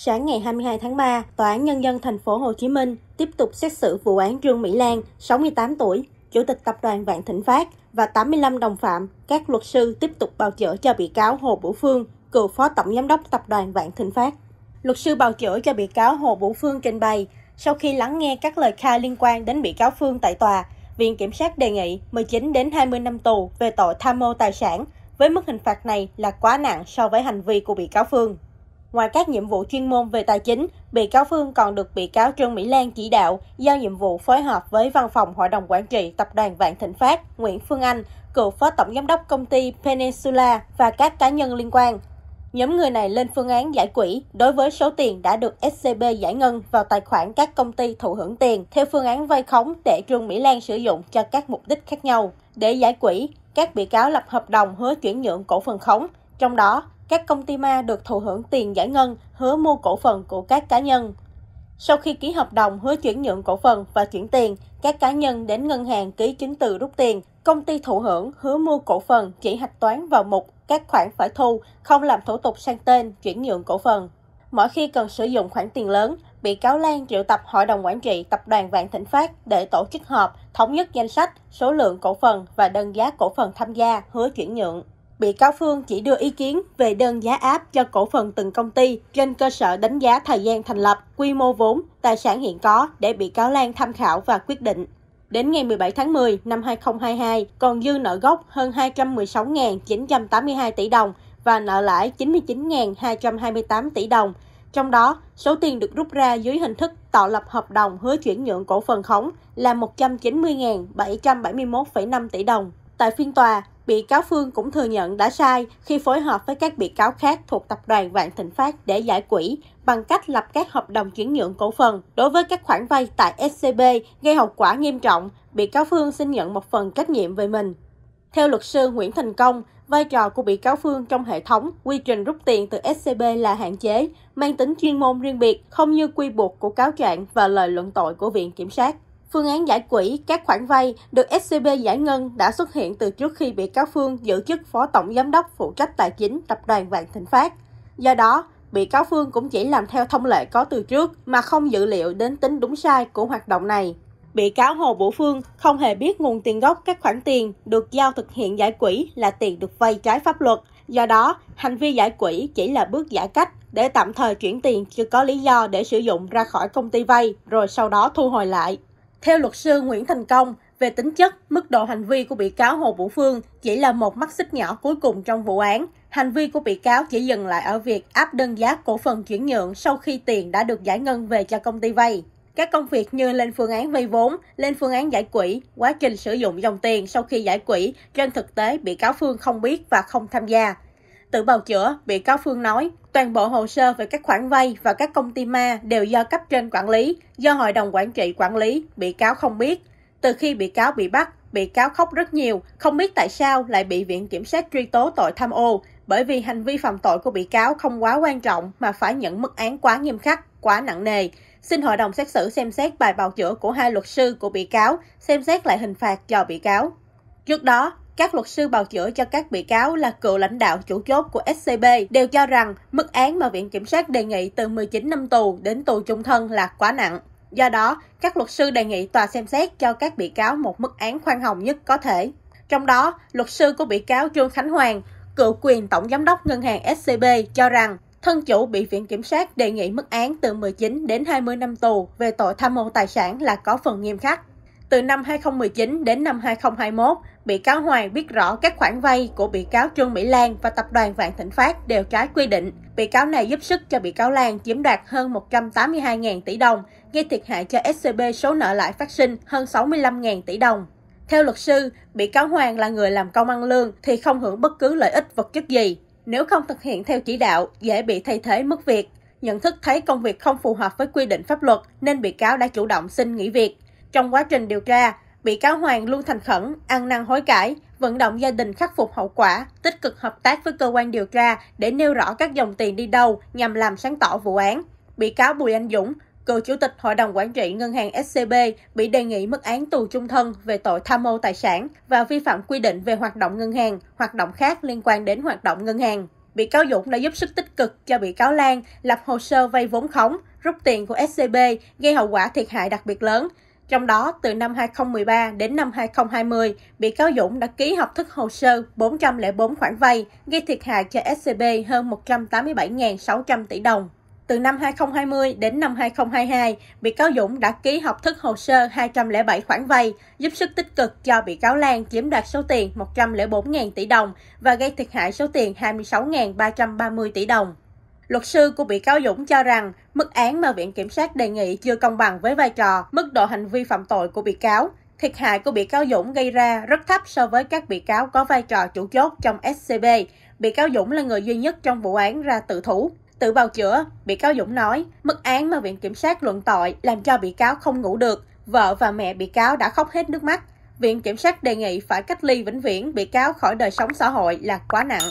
Sáng ngày 22 tháng 3, Tòa án Nhân dân thành phố Hồ Chí Minh tiếp tục xét xử vụ án Trương Mỹ Lan, 68 tuổi, Chủ tịch Tập đoàn Vạn Thịnh Phát và 85 đồng phạm. Các luật sư tiếp tục bào chữa cho bị cáo Hồ Bửu Phương, cựu Phó Tổng Giám đốc Tập đoàn Vạn Thịnh Phát. Luật sư bào chữa cho bị cáo Hồ Bửu Phương trình bày, sau khi lắng nghe các lời khai liên quan đến bị cáo Phương tại tòa, Viện Kiểm sát đề nghị 19 đến 20 năm tù về tội tham mô tài sản, với mức hình phạt này là quá nặng so với hành vi của bị cáo Phương. Ngoài các nhiệm vụ chuyên môn về tài chính, bị cáo Phương còn được bị cáo Trương Mỹ Lan chỉ đạo giao nhiệm vụ phối hợp với Văn phòng Hội đồng Quản trị Tập đoàn Vạn Thịnh Phát, Nguyễn Phương Anh, cựu phó tổng giám đốc công ty Peninsula và các cá nhân liên quan. Nhóm người này lên phương án giải quỹ đối với số tiền đã được SCB giải ngân vào tài khoản các công ty thụ hưởng tiền theo phương án vay khống để Trương Mỹ Lan sử dụng cho các mục đích khác nhau. Để giải quỹ, các bị cáo lập hợp đồng hứa chuyển nhượng cổ phần khống, trong đó các công ty ma được thụ hưởng tiền giải ngân hứa mua cổ phần của các cá nhân. Sau khi ký hợp đồng hứa chuyển nhượng cổ phần và chuyển tiền, các cá nhân đến ngân hàng ký chứng từ rút tiền, công ty thụ hưởng hứa mua cổ phần chỉ hạch toán vào mục các khoản phải thu, không làm thủ tục sang tên, chuyển nhượng cổ phần. Mỗi khi cần sử dụng khoản tiền lớn, bị cáo Lan triệu tập Hội đồng Quản trị Tập đoàn Vạn Thịnh Phát để tổ chức họp, thống nhất danh sách, số lượng cổ phần và đơn giá cổ phần tham gia hứa chuyển nhượng bị cáo Phương chỉ đưa ý kiến về đơn giá áp cho cổ phần từng công ty trên cơ sở đánh giá thời gian thành lập, quy mô vốn, tài sản hiện có để bị cáo Lan tham khảo và quyết định. Đến ngày 17 tháng 10 năm 2022, còn dư nợ gốc hơn 216.982 tỷ đồng và nợ lãi 99.228 tỷ đồng. Trong đó, số tiền được rút ra dưới hình thức tạo lập hợp đồng hứa chuyển nhượng cổ phần khống là 190.771,5 tỷ đồng. Tại phiên tòa, bị cáo Phương cũng thừa nhận đã sai khi phối hợp với các bị cáo khác thuộc tập đoàn Vạn Thịnh Phát để giải quỹ bằng cách lập các hợp đồng chuyển nhượng cổ phần. Đối với các khoản vay tại SCB gây hậu quả nghiêm trọng, bị cáo Phương xin nhận một phần trách nhiệm về mình. Theo luật sư Nguyễn Thành Công, vai trò của bị cáo Phương trong hệ thống quy trình rút tiền từ SCB là hạn chế, mang tính chuyên môn riêng biệt, không như quy buộc của cáo trạng và lời luận tội của Viện Kiểm sát. Phương án giải quỹ các khoản vay được SCB giải ngân đã xuất hiện từ trước khi bị cáo Phương giữ chức Phó Tổng Giám đốc phụ trách tài chính Tập đoàn Vạn Thịnh Phát. Do đó, bị cáo Phương cũng chỉ làm theo thông lệ có từ trước mà không dự liệu đến tính đúng sai của hoạt động này. Bị cáo Hồ Bửu Phương không hề biết nguồn tiền gốc các khoản tiền được giao thực hiện giải quỹ là tiền được vay trái pháp luật. Do đó, hành vi giải quỹ chỉ là bước giải cách để tạm thời chuyển tiền chưa có lý do để sử dụng ra khỏi công ty vay rồi sau đó thu hồi lại. Theo luật sư Nguyễn Thành Công, về tính chất, mức độ hành vi của bị cáo Hồ Vũ Phương chỉ là một mắt xích nhỏ cuối cùng trong vụ án. Hành vi của bị cáo chỉ dừng lại ở việc áp đơn giá cổ phần chuyển nhượng sau khi tiền đã được giải ngân về cho công ty vay. Các công việc như lên phương án vay vốn, lên phương án giải quỹ, quá trình sử dụng dòng tiền sau khi giải quỹ, trên thực tế bị cáo Phương không biết và không tham gia. Tự bào chữa, bị cáo Phương nói, toàn bộ hồ sơ về các khoản vay và các công ty ma đều do cấp trên quản lý, do hội đồng quản trị quản lý, bị cáo không biết. Từ khi bị cáo bị bắt, bị cáo khóc rất nhiều, không biết tại sao lại bị Viện Kiểm sát truy tố tội tham ô, bởi vì hành vi phạm tội của bị cáo không quá quan trọng mà phải nhận mức án quá nghiêm khắc, quá nặng nề. Xin hội đồng xét xử xem xét bài bào chữa của hai luật sư của bị cáo, xem xét lại hình phạt cho bị cáo. Trước đó, các luật sư bào chữa cho các bị cáo là cựu lãnh đạo chủ chốt của SCB đều cho rằng mức án mà Viện Kiểm sát đề nghị từ 19 năm tù đến tù chung thân là quá nặng. Do đó, các luật sư đề nghị tòa xem xét cho các bị cáo một mức án khoan hồng nhất có thể. Trong đó, luật sư của bị cáo Trương Khánh Hoàng, cựu quyền tổng giám đốc ngân hàng SCB cho rằng thân chủ bị Viện Kiểm sát đề nghị mức án từ 19 đến 20 năm tù về tội tham mô tài sản là có phần nghiêm khắc. Từ năm 2019 đến năm 2021, bị cáo Hoàng biết rõ các khoản vay của bị cáo Trương Mỹ Lan và tập đoàn Vạn Thịnh Phát đều trái quy định. Bị cáo này giúp sức cho bị cáo Lan chiếm đoạt hơn 182.000 tỷ đồng, gây thiệt hại cho SCB số nợ lãi phát sinh hơn 65.000 tỷ đồng. Theo luật sư, bị cáo Hoàng là người làm công ăn lương thì không hưởng bất cứ lợi ích vật chất gì. Nếu không thực hiện theo chỉ đạo, dễ bị thay thế mất việc. Nhận thức thấy công việc không phù hợp với quy định pháp luật nên bị cáo đã chủ động xin nghỉ việc. Trong quá trình điều tra, bị cáo Hoàng luôn thành khẩn, ăn năn hối cải, vận động gia đình khắc phục hậu quả, tích cực hợp tác với cơ quan điều tra để nêu rõ các dòng tiền đi đâu nhằm làm sáng tỏ vụ án. Bị cáo Bùi Anh Dũng, cựu chủ tịch Hội đồng Quản trị Ngân hàng SCB bị đề nghị mức án tù chung thân về tội tham mô tài sản và vi phạm quy định về hoạt động ngân hàng, hoạt động khác liên quan đến hoạt động ngân hàng. Bị cáo Dũng đã giúp sức tích cực cho bị cáo Lan lập hồ sơ vay vốn khống, rút tiền của SCB gây hậu quả thiệt hại đặc biệt lớn, trong đó, từ năm 2013 đến năm 2020, bị cáo Dũng đã ký hợp thức hồ sơ 404 khoản vay, gây thiệt hại cho SCB hơn 187.600 tỷ đồng. Từ năm 2020 đến năm 2022, bị cáo Dũng đã ký hợp thức hồ sơ 207 khoản vay, giúp sức tích cực cho bị cáo Lan chiếm đoạt số tiền 104.000 tỷ đồng và gây thiệt hại số tiền 26.330 tỷ đồng. Luật sư của bị cáo Dũng cho rằng mức án mà Viện Kiểm sát đề nghị chưa công bằng với vai trò, mức độ hành vi phạm tội của bị cáo. Thiệt hại của bị cáo Dũng gây ra rất thấp so với các bị cáo có vai trò chủ chốt trong SCB. Bị cáo Dũng là người duy nhất trong vụ án ra tự thủ. Tự bào chữa, bị cáo Dũng nói, mức án mà Viện Kiểm sát luận tội làm cho bị cáo không ngủ được, vợ và mẹ bị cáo đã khóc hết nước mắt. Viện Kiểm sát đề nghị phải cách ly vĩnh viễn bị cáo khỏi đời sống xã hội là quá nặng.